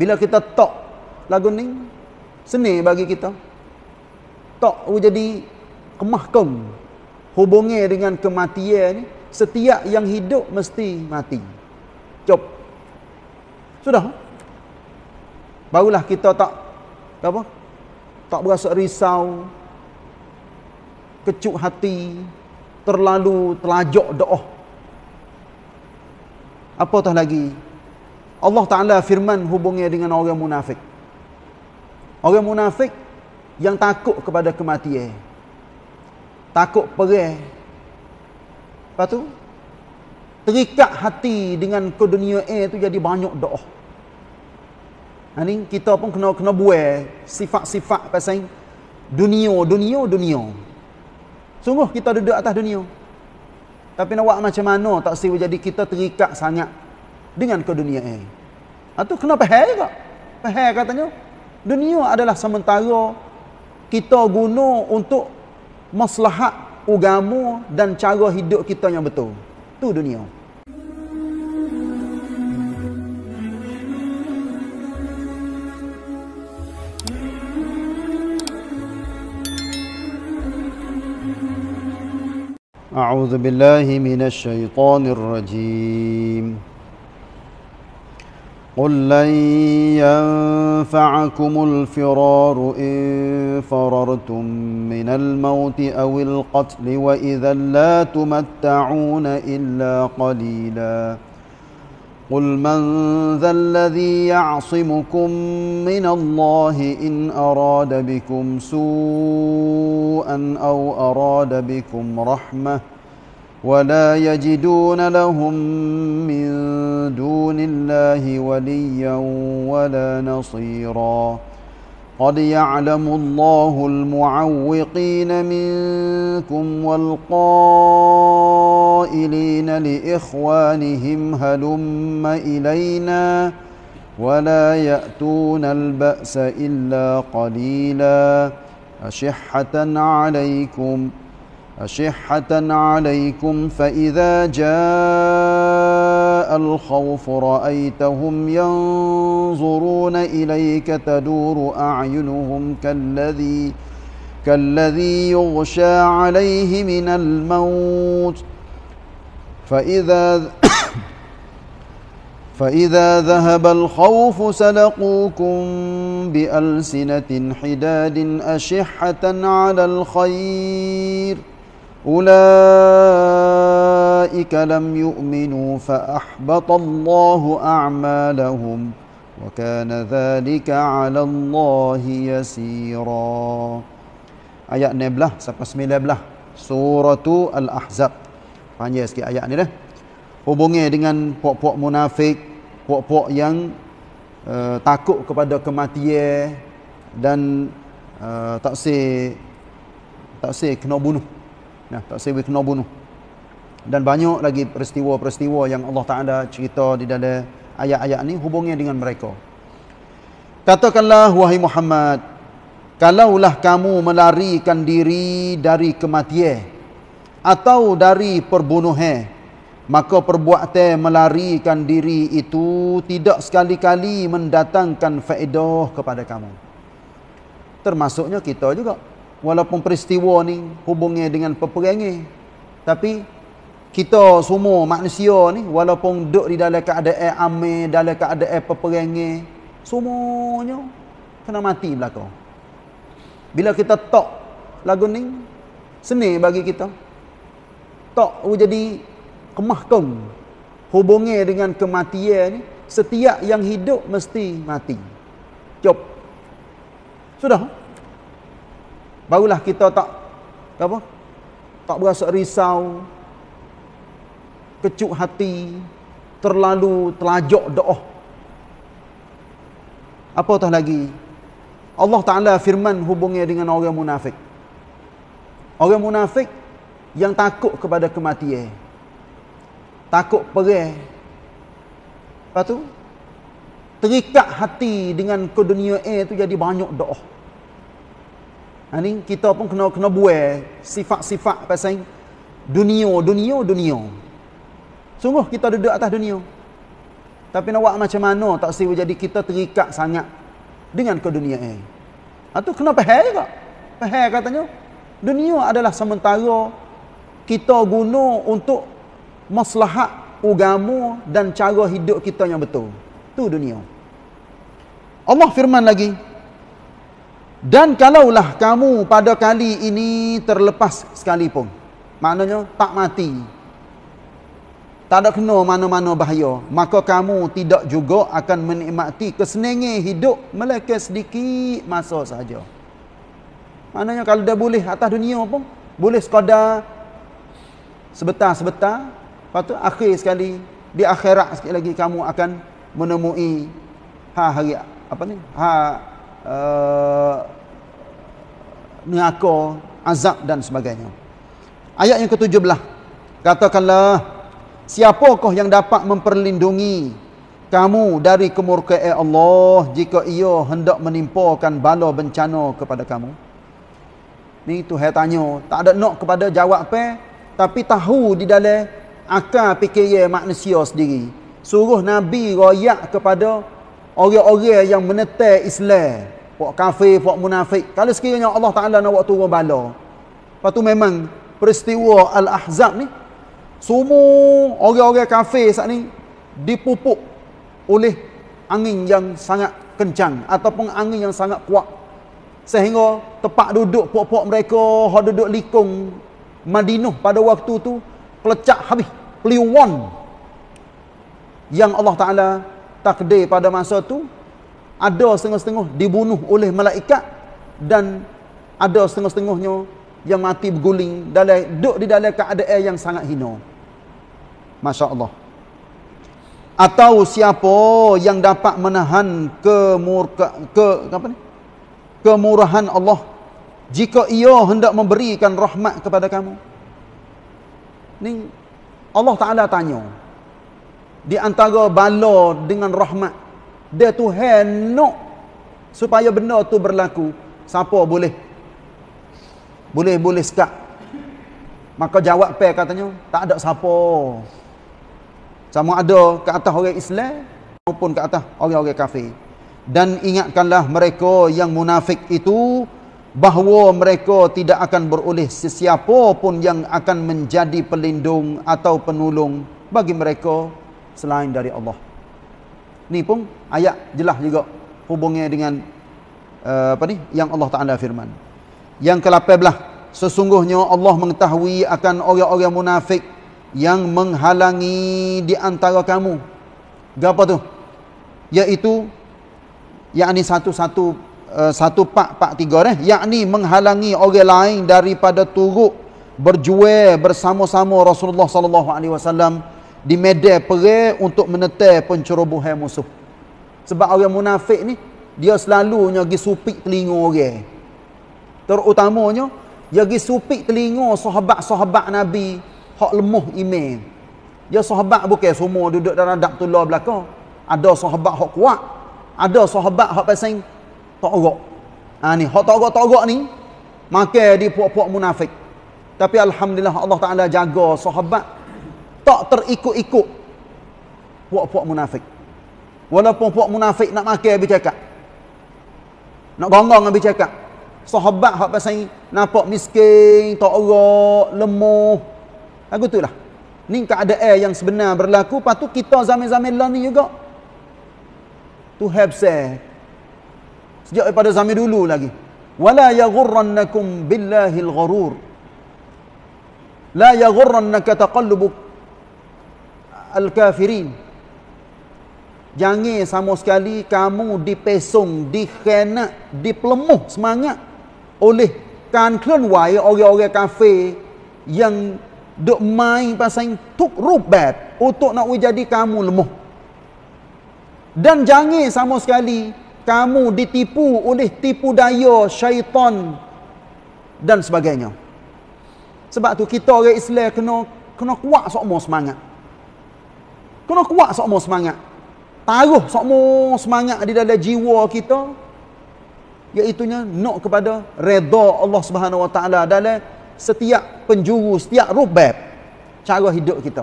Bila kita tok lagu ni, seni bagi kita. Tok u jadi kemahkum. Hubungi dengan kematian ni, setiap yang hidup mesti mati. Cop. Sudah. Barulah kita tak apa? Tak berasa risau. Kecuk hati terlalu Doh. Apa tah lagi Allah Ta'ala firman hubungnya dengan orang munafik. Orang munafik yang takut kepada kematian. Takut perih. Lepas tu, terikat hati dengan ke dunia air tu jadi banyak doa. Ha, ni, kita pun kena kena buat sifat-sifat pasal dunia, dunia, dunia. Sungguh kita duduk atas dunia. Tapi nak buat macam mana tak sih jadi kita terikat sangat dengan ke dunia ini. atau kena pahal juga. Pahal katanya. Dunia adalah sementara kita guna untuk maslahat ugamu dan cara hidup kita yang betul. Itu dunia. أعوذ بالله من الشيطان الرجيم قل لن ينفعكم الفرار إن فررتم من الموت أو القتل وإذا لا تمتعون إلا قليلا قل من ذا الذي يعصمكم من الله إن أراد بكم سوءا أو أراد بكم رحمةً ولا يجدون لهم من دون الله وليا ولا نصيرا قد يعلم الله المعوقين منكم والقائلين لاخوانهم هلم الينا ولا ياتون الباس الا قليلا اشحه عليكم أشحة عليكم فإذا جاء الخوف رأيتهم ينظرون إليك تدور أعينهم كالذي كالذي يغشى عليه من الموت فإذا فإذا ذهب الخوف سلقوكم بألسنة حداد أشحة على الخير ۖ أولئك لم يؤمنوا فأحبط الله أعمالهم وكان ذلك على الله يسيرا Ayat ni belah, siapa sembilan belah Suratu Al-Ahzab Panjang sikit ayat ni dah Hubungi dengan puak-puak munafik Puak-puak yang uh, takut kepada kematian Dan uh, tak say, tak say kena bunuh Nah tak sebut kena bunuh dan banyak lagi peristiwa-peristiwa yang Allah Ta'ala cerita di dalam ayat-ayat ini hubungnya dengan mereka katakanlah wahai Muhammad kalaulah kamu melarikan diri dari kematian atau dari perbunuhan maka perbuatan melarikan diri itu tidak sekali-kali mendatangkan faedah kepada kamu termasuknya kita juga walaupun peristiwa ni hubungnya dengan peperangi tapi kita semua manusia ni walaupun duduk di dalam keadaan ame, dalam keadaan peperangi semuanya kena mati belakang bila kita tok lagu ni seni bagi kita tok jadi kemahkan hubungnya dengan kematian ni setiap yang hidup mesti mati cop sudah barulah kita tak apa tak berasa risau kecuk hati terlalu telajak doa apa tah lagi Allah taala firman hubungnya dengan orang munafik orang munafik yang takut kepada kematian takut perih lepas tu terikat hati dengan ke dunia air tu jadi banyak doa Ha, ni kita pun kena kena buai sifat-sifat pasal dunia, dunia, dunia. Sungguh kita duduk atas dunia. Tapi nak buat macam mana tak sibuk jadi kita terikat sangat dengan ke dunia ini. Ha, tu kena pahal juga. Pahal katanya. Dunia adalah sementara kita guna untuk maslahat agama dan cara hidup kita yang betul. Tu dunia. Allah firman lagi, dan kalaulah kamu pada kali ini terlepas sekalipun. Maknanya tak mati. Tak ada kena mana-mana bahaya. Maka kamu tidak juga akan menikmati kesenengi hidup melaka sedikit masa sahaja. Maknanya kalau dah boleh atas dunia pun, boleh sekadar sebentar-sebentar. Lepas tu akhir sekali, di akhirat sekali lagi kamu akan menemui ha hari apa ni? Ha Eh, neraka azab dan sebagainya ayat yang ke-17 katakanlah siapakah yang dapat memperlindungi kamu dari kemurkaan eh Allah jika ia hendak menimpakan bala bencana kepada kamu ni tu saya tanya tak ada nak kepada jawab Pe, tapi tahu di dalam akal fikir manusia sendiri suruh Nabi Royak kepada orang-orang yang menetek Islam Puak kafir, puak munafik Kalau sekiranya Allah Ta'ala nak waktu turun bala Lepas tu memang peristiwa Al-Ahzab ni Semua orang-orang kafir saat ni Dipupuk oleh angin yang sangat kencang Ataupun angin yang sangat kuat Sehingga tempat duduk puak-puak mereka Yang duduk likung Madinah pada waktu tu Pelecak habis, peliwan Yang Allah Ta'ala takdir pada masa tu ada setengah-setengah dibunuh oleh malaikat dan ada setengah-setengahnya yang mati berguling dalam duduk di dalam keadaan yang sangat hina. Masya-Allah. Atau siapa yang dapat menahan kemurka ke apa ni? Kemurahan Allah jika ia hendak memberikan rahmat kepada kamu. Ni Allah Taala tanya di antara bala dengan rahmat dia tu henuk supaya benda tu berlaku siapa boleh boleh boleh sekak maka jawab pe katanya tak ada siapa sama ada ke atas orang Islam maupun ke atas orang-orang kafir dan ingatkanlah mereka yang munafik itu bahawa mereka tidak akan beroleh sesiapa pun yang akan menjadi pelindung atau penolong bagi mereka selain dari Allah. Ni pun ayat jelas juga hubungnya dengan uh, apa ni yang Allah Taala firman. Yang ke-18 sesungguhnya Allah mengetahui akan orang-orang munafik yang menghalangi di antara kamu. Gapo tu? Yaitu yakni satu-satu eh, satu pak pak tiga eh yakni menghalangi orang lain daripada turut berjuang bersama-sama Rasulullah sallallahu alaihi wasallam di medan perang untuk menetai pencerobohan musuh. Sebab orang munafik ni dia selalunya pergi supik telinga orang. Terutamanya dia pergi supik telinga sahabat-sahabat Nabi hak lemah iman. Dia sahabat bukan semua duduk dalam daktullah belakang. Ada sahabat hak kuat, ada sahabat hak pasang tokok. Ha ni hak tokok-tokok ni makan di puak-puak munafik. Tapi alhamdulillah Allah Taala jaga sahabat tak terikut-ikut puak-puak munafik walaupun puak munafik nak makan habis cakap nak gonggong habis cakap sahabat hak pasal ini nampak miskin tak erak lemah. aku tu lah ni keadaan yang sebenar berlaku lepas kita zaman-zaman lah ni juga tu hebsek sejak daripada zaman dulu lagi wala yaghurrannakum billahi al-gharur la yaghurrannaka taqallubuk al-kafirin. Jangan sama sekali kamu dipesong, dikhianat, dipelemuh semangat oleh kan kelenwai orang-orang kafe yang duk main pasang tuk rubat untuk nak jadi kamu lemuh. Dan jangan sama sekali kamu ditipu oleh tipu daya syaitan dan sebagainya. Sebab tu kita orang Islam kena kena kuat semua semangat. Kena kuat sokmo semangat. Taruh sokmo semangat di dalam jiwa kita iaitunya nak kepada redha Allah Subhanahu Wa Taala dalam setiap penjuru, setiap rubab cara hidup kita.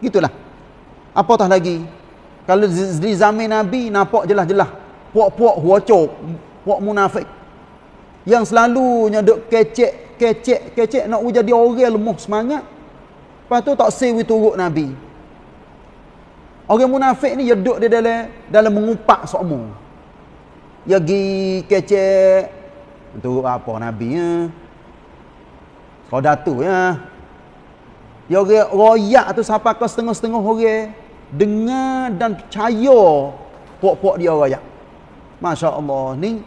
Gitulah. Apa tah lagi kalau di zaman Nabi nampak jelas-jelas puak-puak huacok, puak munafik yang selalunya duk kecek, kecek, kecek nak jadi orang lemah semangat. Lepas tu tak sewi turut Nabi. Orang munafik ni dia duduk dia dalam dalam mengupak sokmu. Dia gi kecek. Tu apa nabi ya? Kau datu ya. Dia orang royak tu siapa kau setengah-setengah orang dengar dan percaya pok-pok dia royak. Masya-Allah ni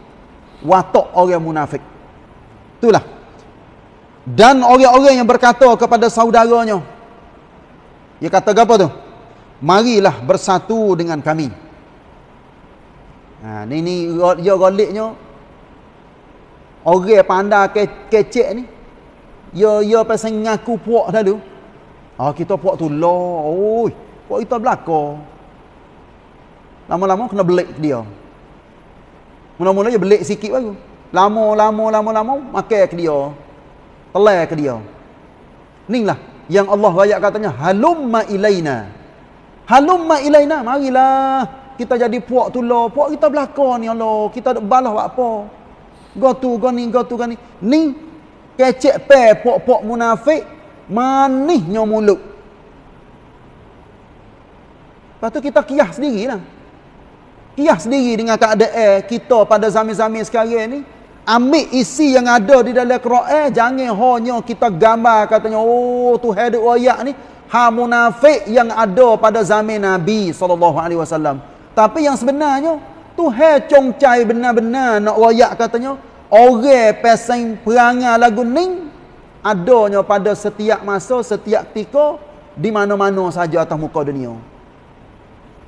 watak orang munafik. Itulah. Dan orang-orang yang berkata kepada saudaranya. Dia kata apa tu? marilah bersatu dengan kami. Ha, ni ni dia galaknya orang pandai ke, kecek ni. Ya yo pasal ngaku puak dulu. Ah Oh ha, kita puak tulah. Oi, puak kita belaka. Lama-lama kena belik dia. Mula-mula dia belik sikit baru. Lama-lama lama-lama makan ke dia. Telah ke dia. Inilah yang Allah rakyat katanya halumma ilaina Halumma ilaina, marilah. Kita jadi puak tular, puak kita belakang ni Allah. Kita balas buat apa? Gotu goni, gotu goni. Ni kecek pe puak-puak munafik manih mulut. Lepas tu kita kiyah sendirilah. Kiyah sendiri dengan keadaan eh, kita pada zaman-zaman sekarang ni. Ambil isi yang ada di dalam Quran, jangan hanya kita gambar katanya, oh tu hadut wayak ni, ha munafik yang ada pada zaman Nabi Sallallahu Alaihi Wasallam, Tapi yang sebenarnya, tu he congcai benar-benar nak rayak katanya, orang pesan perangai lagu ni, adanya pada setiap masa, setiap ketika, di mana-mana saja atas muka dunia.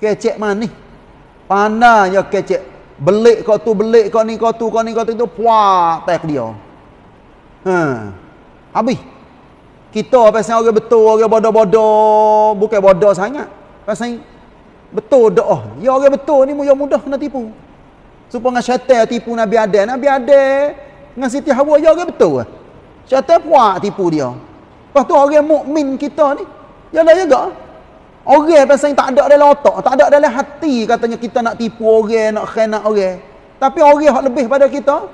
Kecek manis. Pandanya kecek. Belik kau tu, belik kau ni, kau tu, kau ni, kau tu, tu puak tak dia. Ha. Habis kita pasal orang betul orang bodoh-bodoh bukan bodoh sangat pasal betul doa oh, ya orang betul ni mudah mudah nak tipu supaya dengan syaitan tipu Nabi Adam Nabi Adam dengan Siti Hawa ya orang betul syaitan puak tipu dia lepas tu orang mukmin kita ni ya lah juga ya orang pasal tak ada dalam otak tak ada dalam hati katanya kita nak tipu orang nak khainat orang tapi orang yang lebih pada kita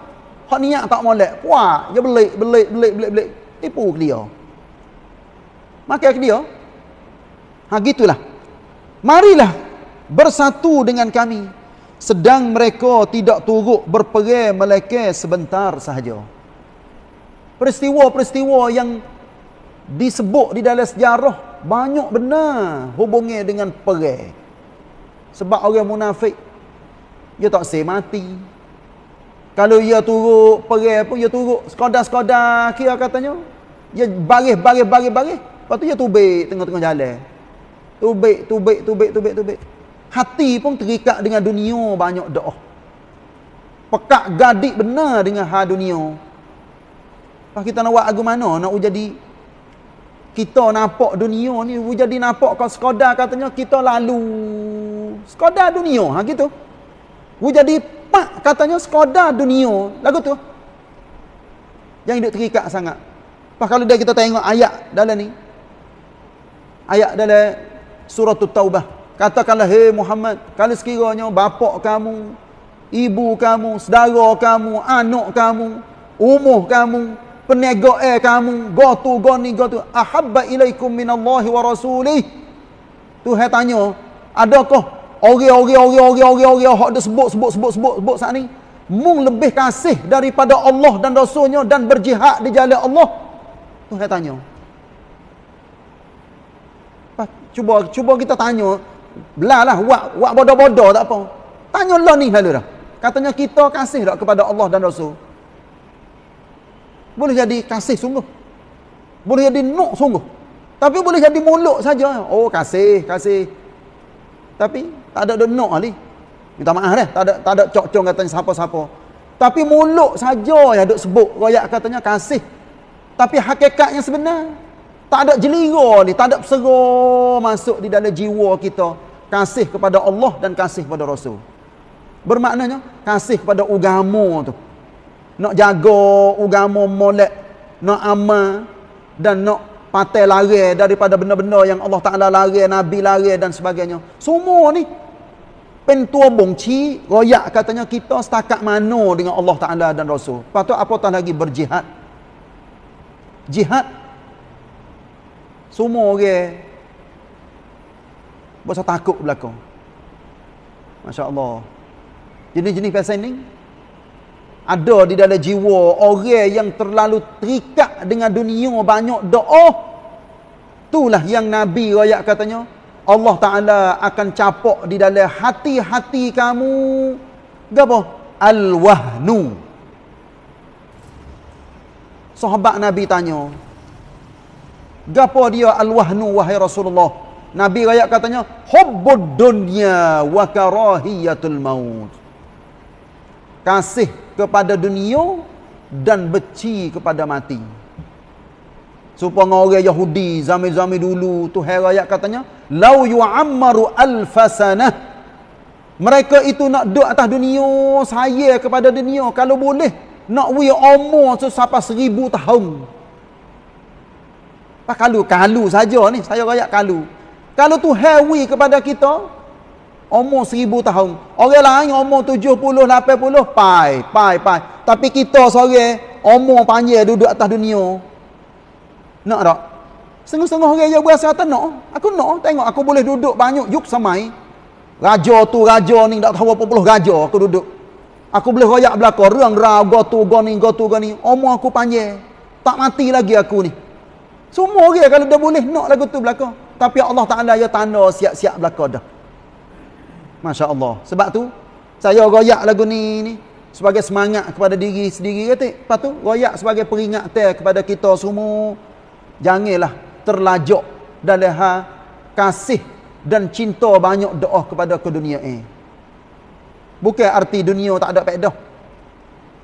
hak niat tak molek puak dia ya belik belik belik belik belik tipu dia makan dia. Ha gitulah. Marilah bersatu dengan kami sedang mereka tidak turut berperang mereka sebentar sahaja. Peristiwa-peristiwa yang disebut di dalam sejarah banyak benar hubungnya dengan perang. Sebab orang munafik dia tak se mati. Kalau ia turut perang pun ia turut sekadar-sekadar kira katanya. ia baris-baris-baris-baris Lepas tu dia tubik tengah-tengah jalan. Tubik, tubik, tubik, tubik, tubik. Hati pun terikat dengan dunia banyak doa. Pekak gadik benar dengan hal dunia. Lepas kita nak buat agama mana? Nak jadi kita nampak dunia ni jadi nampak kau Skoda katanya kita lalu Skoda dunia ha gitu wu jadi pak katanya Skoda dunia lagu tu yang hidup terikat sangat pas kalau dia kita tengok ayat dalam ni ayat dalam surah Taubah. Katakanlah, hei Muhammad, kalau sekiranya bapak kamu, ibu kamu, saudara kamu, anak kamu, umuh kamu, eh kamu, gotu, goni, gotu, ahabba ilaikum minallahi wa rasulih. Tu saya tanya, adakah orang-orang-orang-orang-orang-orang yang ada sebut-sebut-sebut-sebut saat ini? Mung lebih kasih daripada Allah dan Rasulnya dan berjihad di jalan Allah? Tu saya tanya cuba cuba kita tanya belalah buat buat bodoh-bodoh tak apa tanya Allah ni lalu dah katanya kita kasih tak kepada Allah dan Rasul boleh jadi kasih sungguh boleh jadi nuk sungguh tapi boleh jadi muluk saja oh kasih kasih tapi tak ada denuk ali minta maaf dah tak ada tak ada cok-cok katanya siapa-siapa tapi muluk saja yang duk sebut royak katanya kasih tapi hakikatnya sebenarnya tak ada jelira ni, tak ada pesera masuk di dalam jiwa kita. Kasih kepada Allah dan kasih kepada Rasul. Bermaknanya, kasih kepada ugamu tu. Nak jaga ugamu molek, nak aman dan nak patah lari daripada benda-benda yang Allah Ta'ala lari, Nabi lari dan sebagainya. Semua ni, pentua bongci, royak katanya kita setakat mana dengan Allah Ta'ala dan Rasul. Lepas tu apa tak lagi berjihad? Jihad semua orang Buat saya takut belakang Masya Allah Jenis-jenis pasal ini Ada di dalam jiwa Orang yang terlalu terikat Dengan dunia banyak doa Itulah yang Nabi Rakyat katanya Allah Ta'ala akan capok di dalam hati-hati kamu Gapa? Al-Wahnu Sahabat Nabi tanya Gapo dia al-wahnu wahai Rasulullah? Nabi rakyat katanya, hubbud dunya wa karahiyatul maut. Kasih kepada dunia dan benci kepada mati. Supaya orang Yahudi zaman-zaman dulu tu hai rakyat katanya, lau yu'ammaru alfasanah. Mereka itu nak duduk atas dunia, saya kepada dunia. Kalau boleh, nak wui umur sampai seribu tahun. Pak kalu kalu saja ni saya rakyat kalu. Kalau tu hewi kepada kita umur seribu tahun. Orang lain umur tujuh puluh, lapan puluh, pai, pai, pai. Tapi kita seorang umur panjang duduk atas dunia. Nak tak? Sengah-sengah orang yang berasa kata, nak. Aku nak, tengok aku boleh duduk banyak, yuk samai. Raja tu, raja ni, tak tahu apa puluh raja aku duduk. Aku boleh rakyat belakang, ruang ra, gotu, goni, gotu, goni. Umur aku panjang. Tak mati lagi aku ni. Semua orang kalau dia boleh nak lagu tu berlaku. Tapi ya Allah Taala ya tanda siap-siap berlaku dah. Masya-Allah. Sebab tu saya royak lagu ni ni sebagai semangat kepada diri sendiri kata. Ya Lepas tu royak sebagai peringatan kepada kita semua janganlah terlajak dalam hal kasih dan cinta banyak doa kepada ke dunia ini. Bukan arti dunia tak ada faedah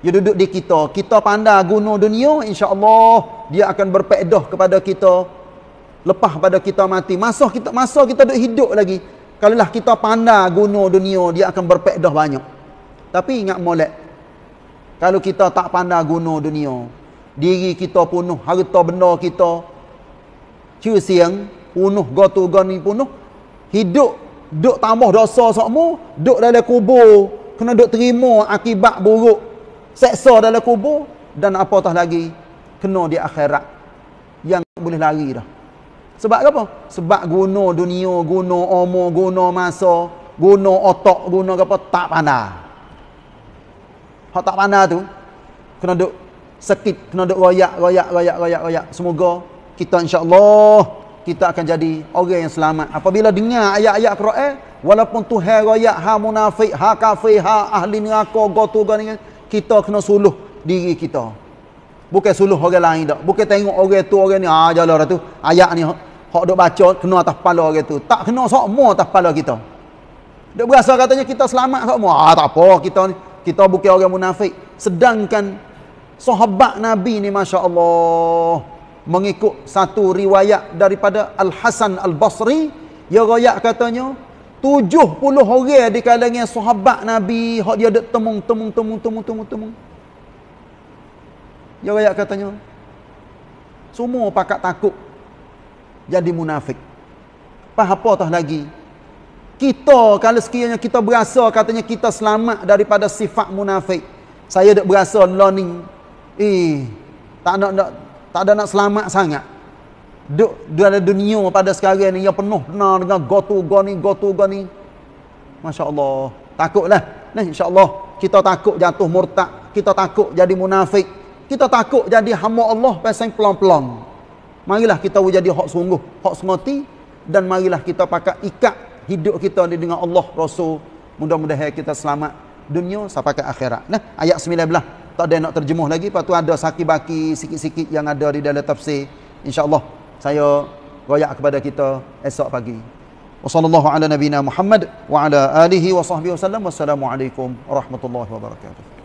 dia duduk di kita kita pandai guna dunia insyaallah dia akan berpedah kepada kita lepas pada kita mati masa kita masa kita duduk hidup lagi kalaulah kita pandai guna dunia dia akan berpedah banyak tapi ingat molek kalau kita tak pandai guna dunia diri kita penuh harta benda kita cium siang penuh gotu goni penuh hidup duk tambah dosa sokmu duk dalam kubur kena duk terima akibat buruk seksa dalam kubur dan apa tah lagi kena di akhirat yang boleh lari dah sebab apa? sebab guna dunia guna omo, guna masa guna otak, guna apa tak pandai kalau tak pandai tu kena duduk sakit, kena duduk royak royak, royak, royak, royak, semoga kita insyaAllah kita akan jadi orang yang selamat apabila dengar ayat-ayat Quran walaupun tu hai royak ha munafik ha kafir ha ahli neraka go to go ni kita kena suluh diri kita. Bukan suluh orang lain dak. Bukan tengok orang tu orang ni, ah jalan tu, ayat ni hok dok baca kena atas kepala orang tu. Tak kena sokmo atas kepala kita. Dok berasa katanya kita selamat sokmo. Ah tak apa kita ni, kita bukan orang munafik. Sedangkan sahabat Nabi ni masya-Allah mengikut satu riwayat daripada Al-Hasan Al-Basri, dia royak katanya Tujuh puluh orang di kalangan sahabat Nabi. Hak dia ada temung, temung, temung, temung, temung, temung. Ya rakyat katanya. Semua pakat takut. Jadi munafik. Pah apa tah lagi? Kita, kalau sekiranya kita berasa katanya kita selamat daripada sifat munafik. Saya dah berasa learning. Eh, tak nak ada, tak ada nak selamat sangat. Duk, dalam dunia pada sekarang ni yang penuh nah, dengan gotu goni gotu goni Masya Allah takutlah nah, insya Allah kita takut jatuh murtad kita takut jadi munafik kita takut jadi hamba Allah pasang pelong-pelong marilah kita jadi hak sungguh hak semati dan marilah kita pakai ikat hidup kita ni dengan Allah Rasul mudah-mudahan kita selamat dunia sampai ke akhirat nah ayat 19 tak ada nak terjemuh lagi patu ada saki-baki sikit-sikit yang ada di dalam tafsir Allah saya royak kepada kita esok pagi. Wassallallahu ala nabina Muhammad wa ala alihi wa sahbihi wasallam. Wassalamualaikum warahmatullahi wabarakatuh.